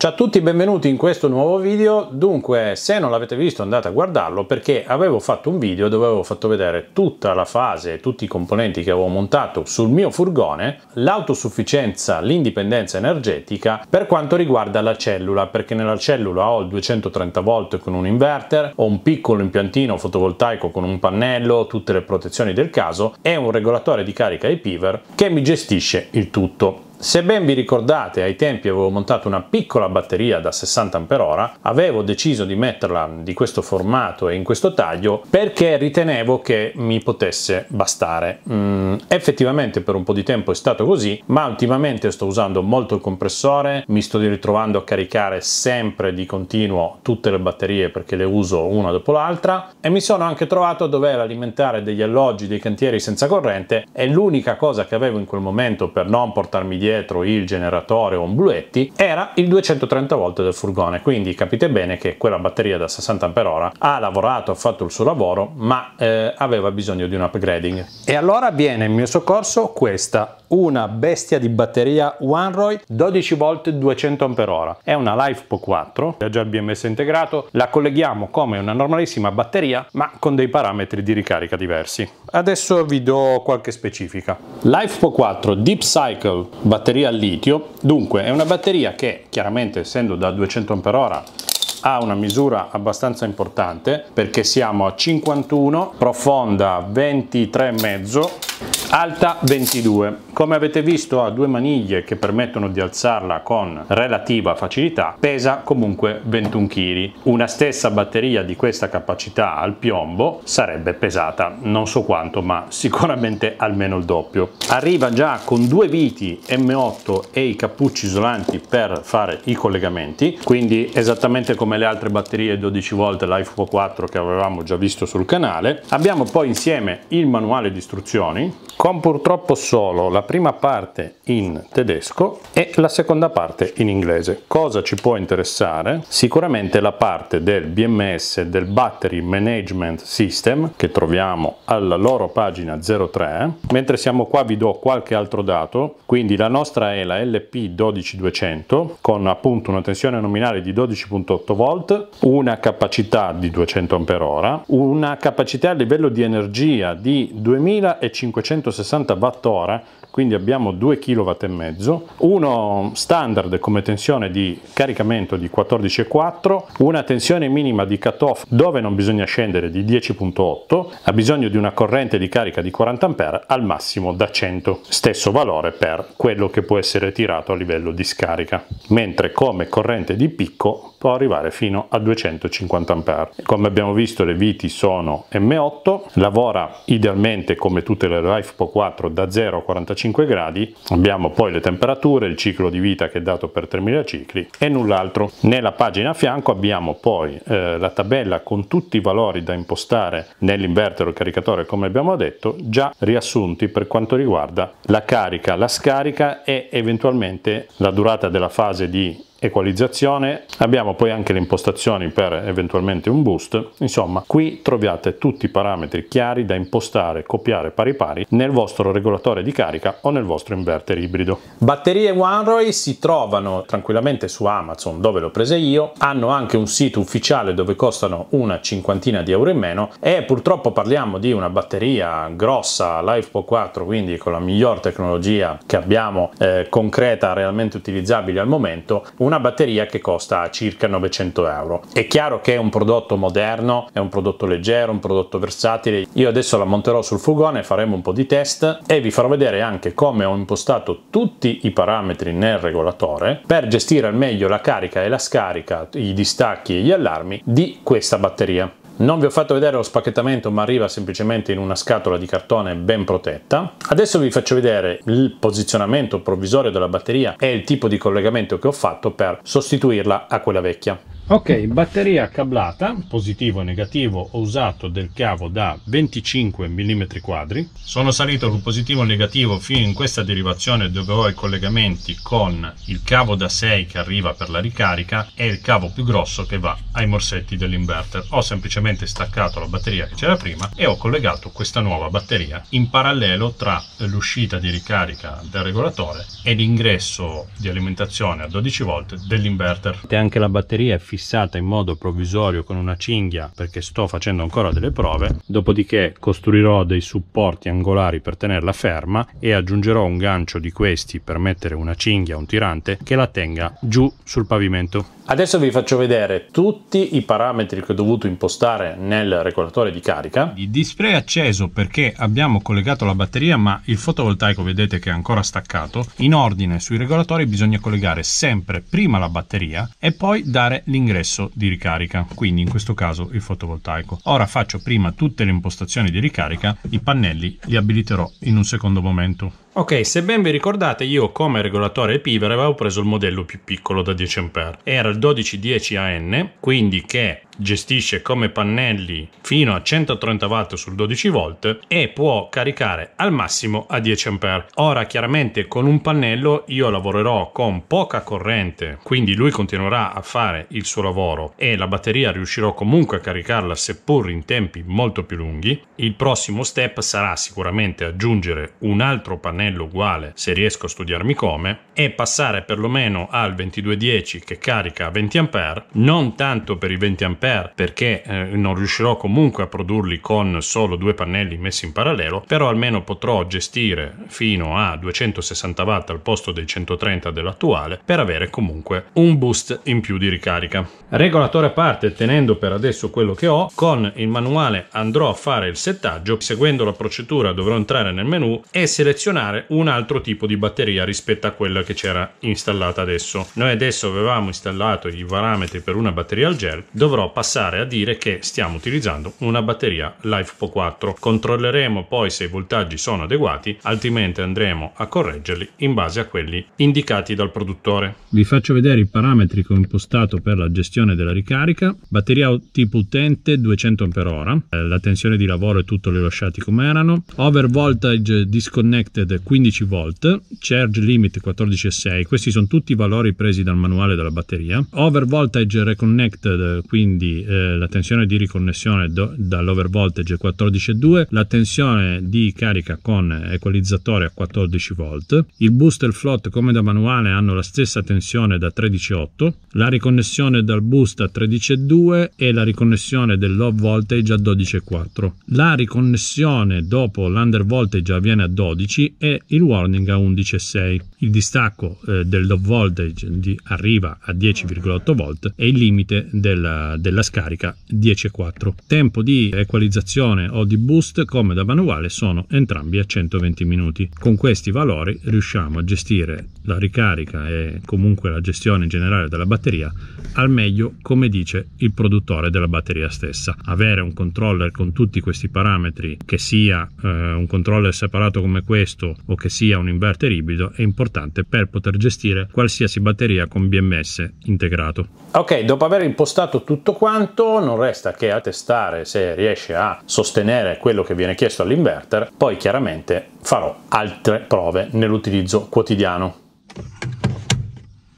Ciao a tutti, benvenuti in questo nuovo video. Dunque, se non l'avete visto andate a guardarlo perché avevo fatto un video dove avevo fatto vedere tutta la fase, tutti i componenti che avevo montato sul mio furgone, l'autosufficienza, l'indipendenza energetica per quanto riguarda la cellula, perché nella cellula ho il 230 v con un inverter, ho un piccolo impiantino fotovoltaico con un pannello, tutte le protezioni del caso e un regolatore di carica e piver che mi gestisce il tutto. Se ben vi ricordate, ai tempi avevo montato una piccola batteria da 60 Ah, avevo deciso di metterla di questo formato e in questo taglio perché ritenevo che mi potesse bastare. Mm, effettivamente per un po' di tempo è stato così, ma ultimamente sto usando molto il compressore, mi sto ritrovando a caricare sempre di continuo tutte le batterie perché le uso una dopo l'altra e mi sono anche trovato a dover alimentare degli alloggi, dei cantieri senza corrente e l'unica cosa che avevo in quel momento per non portarmi dietro dietro il generatore o un bluetti era il 230 volt del furgone, quindi capite bene che quella batteria da 60 Ah ha lavorato, ha fatto il suo lavoro, ma eh, aveva bisogno di un upgrading. E allora viene in mio soccorso questa una bestia di batteria OneRoy 12V 200 Ah è una LiFePo 4 ha già il BMS integrato la colleghiamo come una normalissima batteria ma con dei parametri di ricarica diversi adesso vi do qualche specifica LiFePo 4 Deep Cycle batteria al litio dunque è una batteria che chiaramente essendo da 200 Ah ha una misura abbastanza importante perché siamo a 51 profonda 23,5 alta 22 come avete visto ha due maniglie che permettono di alzarla con relativa facilità pesa comunque 21 kg una stessa batteria di questa capacità al piombo sarebbe pesata non so quanto ma sicuramente almeno il doppio arriva già con due viti M8 e i cappucci isolanti per fare i collegamenti quindi esattamente come le altre batterie 12 volt l'iPhone 4 che avevamo già visto sul canale abbiamo poi insieme il manuale di istruzioni con purtroppo solo la prima parte in tedesco e la seconda parte in inglese. Cosa ci può interessare? Sicuramente la parte del BMS, del Battery Management System, che troviamo alla loro pagina 03. Mentre siamo qua vi do qualche altro dato, quindi la nostra è la LP12200 con appunto una tensione nominale di 12.8 volt, una capacità di 200 Ah, una capacità a livello di energia di 2500 160 watt Wh quindi abbiamo 2 kW e mezzo, uno standard come tensione di caricamento di 14,4, una tensione minima di cutoff dove non bisogna scendere di 10.8, ha bisogno di una corrente di carica di 40 A al massimo da 100, stesso valore per quello che può essere tirato a livello di scarica, mentre come corrente di picco può arrivare fino a 250 A. Come abbiamo visto le viti sono M8, lavora idealmente come tutte le LifePo 4 da 0 a 45 35 gradi, abbiamo poi le temperature, il ciclo di vita che è dato per 3000 cicli e null'altro. Nella pagina a fianco abbiamo poi eh, la tabella con tutti i valori da impostare nell'inverter o caricatore come abbiamo detto, già riassunti per quanto riguarda la carica, la scarica e eventualmente la durata della fase di equalizzazione, abbiamo poi anche le impostazioni per eventualmente un boost, insomma qui troviate tutti i parametri chiari da impostare, copiare pari pari nel vostro regolatore di carica o nel vostro inverter ibrido. Batterie OneRoy si trovano tranquillamente su Amazon dove l'ho ho prese io, hanno anche un sito ufficiale dove costano una cinquantina di euro in meno e purtroppo parliamo di una batteria grossa LifePo 4 quindi con la miglior tecnologia che abbiamo eh, concreta realmente utilizzabile al momento, una batteria che costa circa 900 euro. È chiaro che è un prodotto moderno, è un prodotto leggero, un prodotto versatile. Io adesso la monterò sul furgone, faremo un po' di test e vi farò vedere anche come ho impostato tutti i parametri nel regolatore per gestire al meglio la carica e la scarica, i distacchi e gli allarmi di questa batteria. Non vi ho fatto vedere lo spacchettamento ma arriva semplicemente in una scatola di cartone ben protetta. Adesso vi faccio vedere il posizionamento provvisorio della batteria e il tipo di collegamento che ho fatto per sostituirla a quella vecchia ok batteria cablata positivo e negativo ho usato del cavo da 25 mm quadri sono salito con positivo e negativo fino in questa derivazione dove ho i collegamenti con il cavo da 6 che arriva per la ricarica e il cavo più grosso che va ai morsetti dell'inverter ho semplicemente staccato la batteria che c'era prima e ho collegato questa nuova batteria in parallelo tra l'uscita di ricarica del regolatore e l'ingresso di alimentazione a 12 volt dell'inverter anche la batteria è fissata fissata in modo provvisorio con una cinghia perché sto facendo ancora delle prove, dopodiché costruirò dei supporti angolari per tenerla ferma e aggiungerò un gancio di questi per mettere una cinghia, un tirante, che la tenga giù sul pavimento. Adesso vi faccio vedere tutti i parametri che ho dovuto impostare nel regolatore di carica. Il display è acceso perché abbiamo collegato la batteria ma il fotovoltaico vedete che è ancora staccato. In ordine sui regolatori bisogna collegare sempre prima la batteria e poi dare l'ingresso di ricarica, quindi in questo caso il fotovoltaico. Ora faccio prima tutte le impostazioni di ricarica, i pannelli li abiliterò in un secondo momento. Ok, se ben vi ricordate, io come regolatore Piver avevo preso il modello più piccolo da 10A, era il 1210AN, quindi che gestisce come pannelli fino a 130 watt sul 12 volt e può caricare al massimo a 10 A. Ora chiaramente con un pannello io lavorerò con poca corrente, quindi lui continuerà a fare il suo lavoro e la batteria riuscirò comunque a caricarla seppur in tempi molto più lunghi. Il prossimo step sarà sicuramente aggiungere un altro pannello uguale se riesco a studiarmi come e passare perlomeno al 2210 che carica a 20 A, non tanto per i 20 A per perché eh, non riuscirò comunque a produrli con solo due pannelli messi in parallelo, però almeno potrò gestire fino a 260 watt al posto dei 130 dell'attuale per avere comunque un boost in più di ricarica. Regolatore a parte, tenendo per adesso quello che ho, con il manuale andrò a fare il settaggio, seguendo la procedura dovrò entrare nel menu e selezionare un altro tipo di batteria rispetto a quella che c'era installata adesso. Noi adesso avevamo installato i parametri per una batteria al gel, dovrò passare a dire che stiamo utilizzando una batteria LiFePO 4. Controlleremo poi se i voltaggi sono adeguati, altrimenti andremo a correggerli in base a quelli indicati dal produttore. Vi faccio vedere i parametri che ho impostato per la gestione della ricarica. Batteria tipo utente 200 Ah, eh, la tensione di lavoro e tutto li ho lasciati come erano, over voltage disconnected 15 volt, charge limit 14,6, questi sono tutti i valori presi dal manuale della batteria, over voltage reconnected quindi quindi eh, la tensione di riconnessione do, dall'over è 14,2, la tensione di carica con equalizzatore a 14 volt, il boost e il float come da manuale hanno la stessa tensione da 13,8, la riconnessione dal boost a 13,2 e la riconnessione del low voltage a 12,4. La riconnessione dopo l'under voltage avviene a 12 e il warning a 11,6. Il distacco eh, del low voltage di, arriva a 10,8 volt e il limite della, del della scarica 10,4. Tempo di equalizzazione o di boost come da manuale sono entrambi a 120 minuti. Con questi valori riusciamo a gestire la ricarica e comunque la gestione in generale della batteria al meglio come dice il produttore della batteria stessa. Avere un controller con tutti questi parametri che sia eh, un controller separato come questo o che sia un inverter ibrido è importante per poter gestire qualsiasi batteria con BMS integrato. Ok, dopo aver impostato tutto quanto, non resta che attestare se riesce a sostenere quello che viene chiesto all'inverter, poi chiaramente farò altre prove nell'utilizzo quotidiano.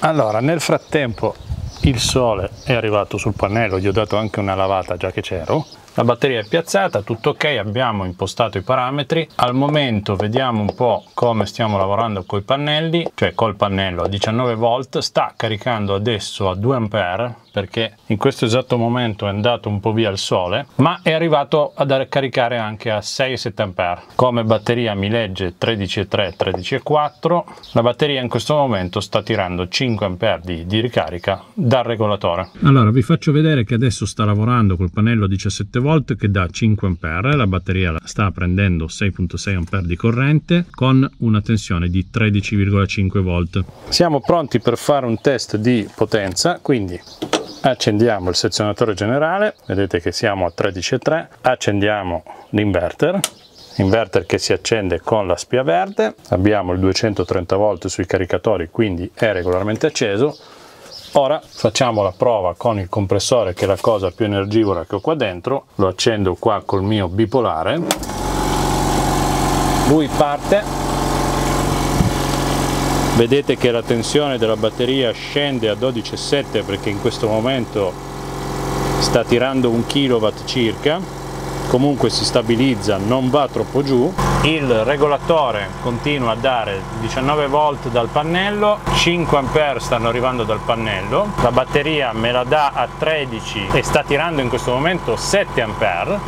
Allora, nel frattempo il sole è arrivato sul pannello, gli ho dato anche una lavata già che c'ero. La batteria è piazzata, tutto ok, abbiamo impostato i parametri. Al momento vediamo un po' come stiamo lavorando con i pannelli, cioè col pannello a 19 volt, sta caricando adesso a 2 A perché in questo esatto momento è andato un po' via il sole ma è arrivato a caricare anche a 6,7A come batteria mi legge 13,3 13,4 la batteria in questo momento sta tirando 5A di, di ricarica dal regolatore allora vi faccio vedere che adesso sta lavorando col pannello 17 V che dà 5A la batteria sta prendendo 6.6A di corrente con una tensione di 13,5 V. siamo pronti per fare un test di potenza quindi accendiamo il sezionatore generale vedete che siamo a 13,3 accendiamo l'inverter inverter che si accende con la spia verde abbiamo il 230 volt sui caricatori quindi è regolarmente acceso ora facciamo la prova con il compressore che è la cosa più energivora che ho qua dentro lo accendo qua col mio bipolare lui parte vedete che la tensione della batteria scende a 12,7 perché in questo momento sta tirando un kilowatt circa comunque si stabilizza non va troppo giù il regolatore continua a dare 19 volt dal pannello 5 ampere stanno arrivando dal pannello la batteria me la dà a 13 e sta tirando in questo momento 7 ampere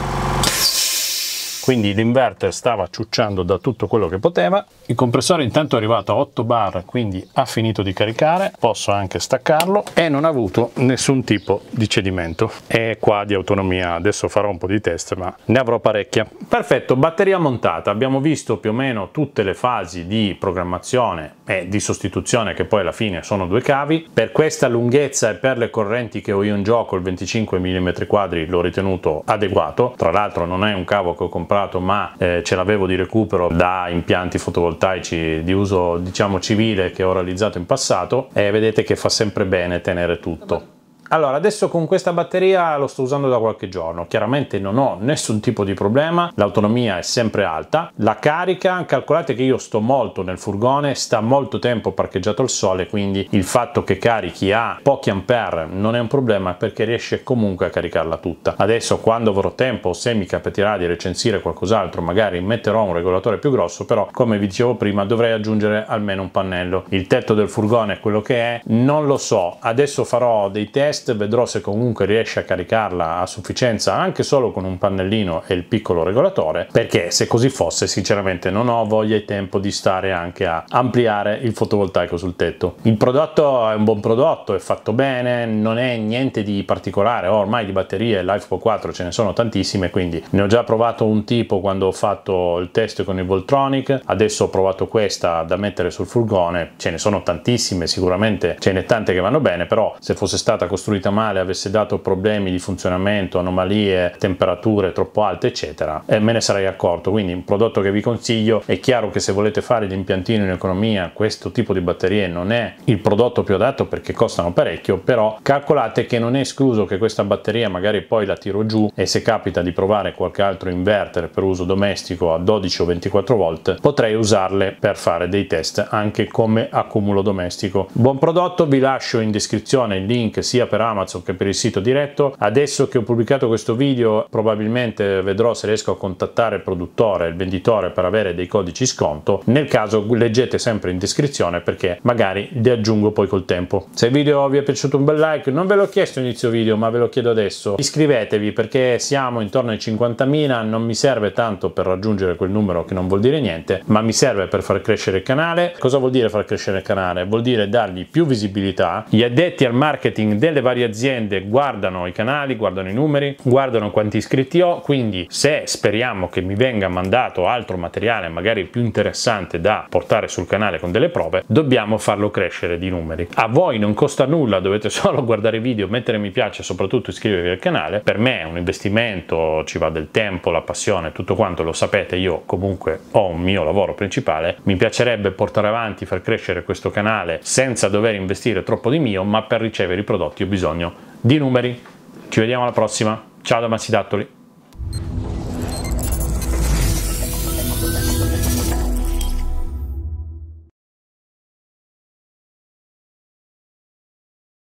quindi l'inverter stava ciucciando da tutto quello che poteva il compressore intanto è arrivato a 8 bar, quindi ha finito di caricare, posso anche staccarlo e non ha avuto nessun tipo di cedimento. E qua di autonomia adesso farò un po' di test, ma ne avrò parecchia. Perfetto, batteria montata. Abbiamo visto più o meno tutte le fasi di programmazione e di sostituzione che poi alla fine sono due cavi. Per questa lunghezza e per le correnti che ho io in gioco il 25 mm quadri l'ho ritenuto adeguato. Tra l'altro non è un cavo che ho comprato, ma eh, ce l'avevo di recupero da impianti fotovoltaici fotovoltaici di uso diciamo civile che ho realizzato in passato e vedete che fa sempre bene tenere tutto. Allora, adesso con questa batteria lo sto usando da qualche giorno, chiaramente non ho nessun tipo di problema, l'autonomia è sempre alta, la carica, calcolate che io sto molto nel furgone, sta molto tempo parcheggiato al sole, quindi il fatto che carichi a pochi ampere non è un problema perché riesce comunque a caricarla tutta. Adesso quando avrò tempo, se mi capiterà di recensire qualcos'altro, magari metterò un regolatore più grosso, però come vi dicevo prima dovrei aggiungere almeno un pannello. Il tetto del furgone è quello che è, non lo so, adesso farò dei test test, vedrò se comunque riesce a caricarla a sufficienza anche solo con un pannellino e il piccolo regolatore, perché se così fosse sinceramente non ho voglia e tempo di stare anche a ampliare il fotovoltaico sul tetto. Il prodotto è un buon prodotto, è fatto bene, non è niente di particolare, ormai di batterie l'iPhone 4 ce ne sono tantissime, quindi ne ho già provato un tipo quando ho fatto il test con il Voltronic, adesso ho provato questa da mettere sul furgone, ce ne sono tantissime, sicuramente ce n'è tante che vanno bene, però se fosse stata costruita costruita male, avesse dato problemi di funzionamento, anomalie, temperature troppo alte, eccetera, e me ne sarei accorto. Quindi un prodotto che vi consiglio, è chiaro che se volete fare l'impiantino in economia, questo tipo di batterie non è il prodotto più adatto perché costano parecchio, però calcolate che non è escluso che questa batteria magari poi la tiro giù e se capita di provare qualche altro inverter per uso domestico a 12 o 24 volt, potrei usarle per fare dei test anche come accumulo domestico. Buon prodotto, vi lascio in descrizione il link sia per per Amazon che per il sito diretto. Adesso che ho pubblicato questo video probabilmente vedrò se riesco a contattare il produttore, il venditore per avere dei codici sconto. Nel caso leggete sempre in descrizione perché magari li aggiungo poi col tempo. Se il video vi è piaciuto un bel like, non ve l'ho chiesto inizio video ma ve lo chiedo adesso, iscrivetevi perché siamo intorno ai 50.000, non mi serve tanto per raggiungere quel numero che non vuol dire niente, ma mi serve per far crescere il canale. Cosa vuol dire far crescere il canale? Vuol dire dargli più visibilità. Gli addetti al marketing delle varie aziende guardano i canali, guardano i numeri, guardano quanti iscritti ho, quindi se speriamo che mi venga mandato altro materiale magari più interessante da portare sul canale con delle prove, dobbiamo farlo crescere di numeri. A voi non costa nulla, dovete solo guardare i video, mettere mi piace e soprattutto iscrivervi al canale. Per me è un investimento, ci va del tempo, la passione, tutto quanto lo sapete, io comunque ho un mio lavoro principale, mi piacerebbe portare avanti, far crescere questo canale senza dover investire troppo di mio, ma per ricevere i prodotti ho bisogno bisogno di numeri. Ci vediamo alla prossima. Ciao da Mazzidattoli.